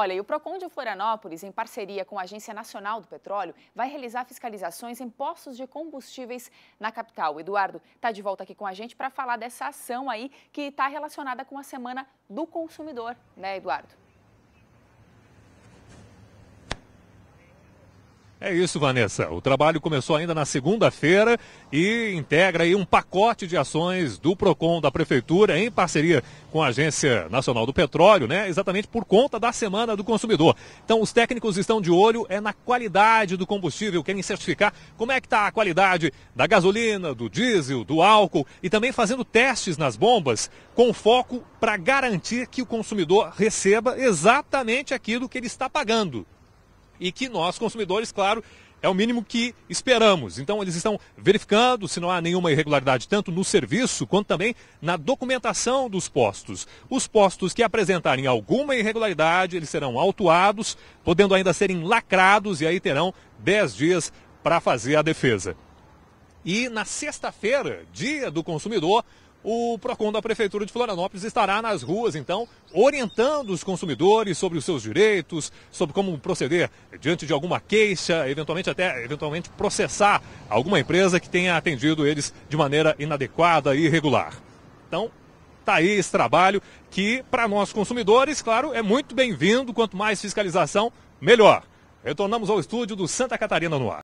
Olha, e o Procon de Florianópolis, em parceria com a Agência Nacional do Petróleo, vai realizar fiscalizações em postos de combustíveis na capital. O Eduardo está de volta aqui com a gente para falar dessa ação aí que está relacionada com a Semana do Consumidor, né, Eduardo? É isso, Vanessa. O trabalho começou ainda na segunda-feira e integra aí um pacote de ações do PROCON da Prefeitura em parceria com a Agência Nacional do Petróleo, né? Exatamente por conta da Semana do Consumidor. Então, os técnicos estão de olho é na qualidade do combustível, querem certificar como é que está a qualidade da gasolina, do diesel, do álcool e também fazendo testes nas bombas com foco para garantir que o consumidor receba exatamente aquilo que ele está pagando e que nós, consumidores, claro, é o mínimo que esperamos. Então, eles estão verificando se não há nenhuma irregularidade, tanto no serviço quanto também na documentação dos postos. Os postos que apresentarem alguma irregularidade, eles serão autuados, podendo ainda serem lacrados e aí terão 10 dias para fazer a defesa. E na sexta-feira, dia do consumidor, o PROCON da Prefeitura de Florianópolis estará nas ruas, então, orientando os consumidores sobre os seus direitos, sobre como proceder diante de alguma queixa, eventualmente até eventualmente processar alguma empresa que tenha atendido eles de maneira inadequada e irregular. Então, tá aí esse trabalho que, para nós consumidores, claro, é muito bem-vindo. Quanto mais fiscalização, melhor. Retornamos ao estúdio do Santa Catarina no ar.